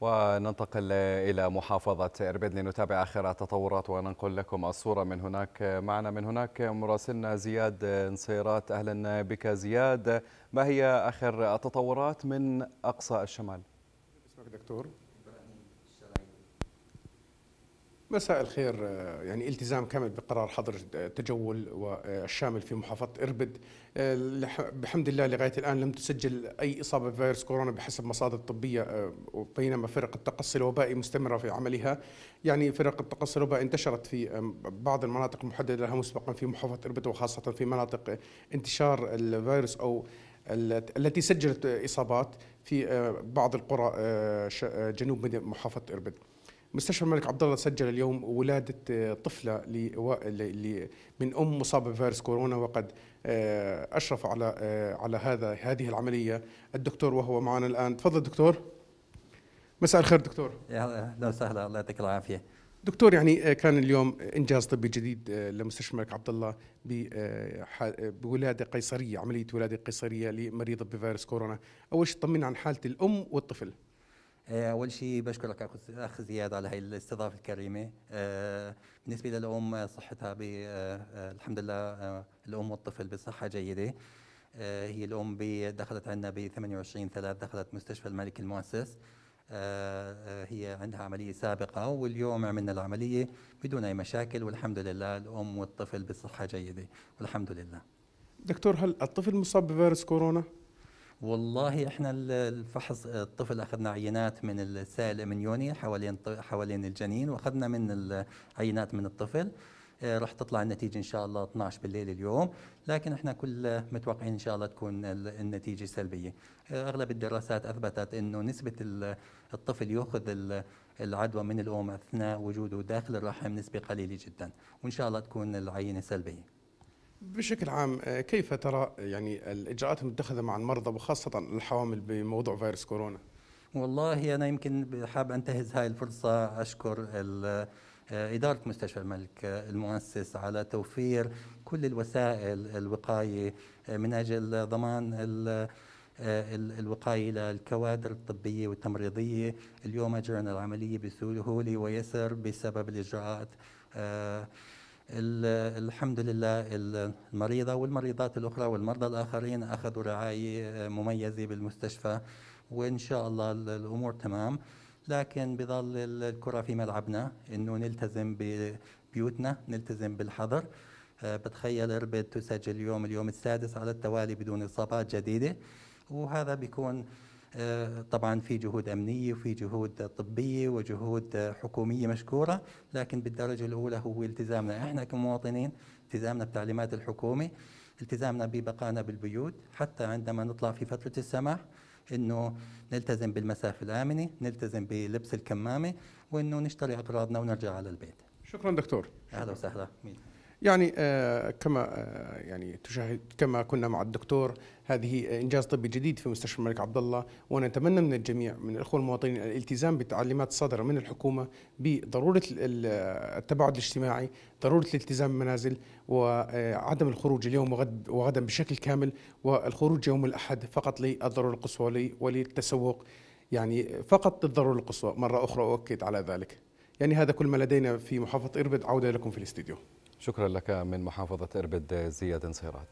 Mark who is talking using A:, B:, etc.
A: وننتقل إلى محافظة إربد لنتابع آخر التطورات وننقل لكم الصورة من هناك معنا من هناك مراسلنا زياد نصيرات أهلا بك زياد ما هي آخر التطورات من أقصى الشمال؟ دكتور مساء الخير آه، يعني التزام كامل بقرار حظر التجول والشامل في محافظة إربد آه، بحمد الله لغاية الآن لم تسجل أي إصابة بفيروس كورونا بحسب مصادر طبية آه، بينما فرق التقصي الوبائي مستمرة في عملها يعني فرق التقصي الوبائي انتشرت في بعض المناطق المحددة لها مسبقا في محافظة إربد وخاصة في مناطق انتشار الفيروس أو التي سجلت إصابات في بعض القرى جنوب محافظة إربد مستشفى الملك عبد الله سجل اليوم ولادة آه، طفلة من أم مصابة بفيروس كورونا وقد آه، أشرف على آه، على هذا هذه العملية الدكتور وهو معنا الآن تفضل دكتور مساء الخير دكتور
B: يا أهلا وسهلا الله يعطيك العافية
A: دكتور يعني كان اليوم انجاز طبي جديد لمستشفى الملك عبد الله بولاده قيصريه عمليه ولاده قيصريه لمريضه بفيروس كورونا اول شيء طمنا عن حاله الام والطفل آه، اول
B: شيء بشكرك اخ زياد على هاي الاستضافه الكريمه آه، بالنسبه للام آه، صحتها الحمد لله الام والطفل بصحه جيده هي الام دخلت عندنا ب 28 3 دخلت مستشفى الملك المؤسس هي عندها عمليه سابقه واليوم عملنا العمليه بدون اي مشاكل والحمد لله الام والطفل بصحه جيده والحمد لله
A: دكتور هل الطفل مصاب بفيروس كورونا؟
B: والله احنا الفحص الطفل اخذنا عينات من السائل الامنيوني حوالين حوالين الجنين واخذنا من عينات من الطفل آه، راح تطلع النتيجة إن شاء الله 12 بالليل اليوم لكن احنا كل متوقعين إن شاء الله تكون النتيجة سلبية آه، أغلب الدراسات أثبتت أنه نسبة الطفل يأخذ العدوى من الأم أثناء وجوده داخل الرحم نسبة قليلة جدا وإن
A: شاء الله تكون العينة سلبية بشكل عام آه، كيف ترى يعني الاجراءات المتخذه مع المرضى وخاصه الحوامل بموضوع فيروس كورونا؟ والله انا يمكن
B: حاب انتهز هاي الفرصه اشكر آه، إدارة مستشفى الملك آه، المؤسس على توفير كل الوسائل الوقاية من أجل ضمان الوقاية للكوادر الطبية والتمريضية اليوم أجرنا العملية بسهولة ويسر بسبب الإجراءات الحمد لله المريضة والمريضات الأخرى والمرضى الآخرين أخذوا رعاية آه، مميزة بالمستشفى وإن شاء الله الأمور تمام لكن بظل الكرة في ملعبنا إنه نلتزم ببيوتنا نلتزم بالحظر آه، بتخيل إربد تسجل اليوم اليوم السادس على التوالي بدون إصابات جديدة وهذا بيكون آه، طبعا في جهود امنيه وفي جهود طبيه وجهود حكوميه مشكوره لكن بالدرجه الاولى هو التزامنا احنا كمواطنين التزامنا بتعليمات الحكومه التزامنا ببقائنا بالبيوت حتى عندما نطلع في فتره السماح انه نلتزم بالمسافه الامنه نلتزم
A: بلبس الكمامه وانه نشتري اغراضنا ونرجع على البيت شكرا دكتور اهلا وسهلا يعني آه, كما آه, يعني تشاهد كما كنا مع الدكتور هذه انجاز طبي جديد في مستشفى الملك عبد الله ونتمنى من الجميع من الاخوه المواطنين الالتزام بتعليمات الصادره من الحكومه بضروره التباعد الاجتماعي، ضروره الالتزام بالمنازل وعدم الخروج اليوم وغد وغدا بشكل كامل والخروج يوم الاحد فقط للضروره القصوى وللتسوق يعني فقط للضروره القصوى، مره اخرى اؤكد على ذلك. يعني هذا كل ما لدينا في محافظه اربد عوده لكم في الاستديو. شكرا لك من محافظة إربد زياد نصيرات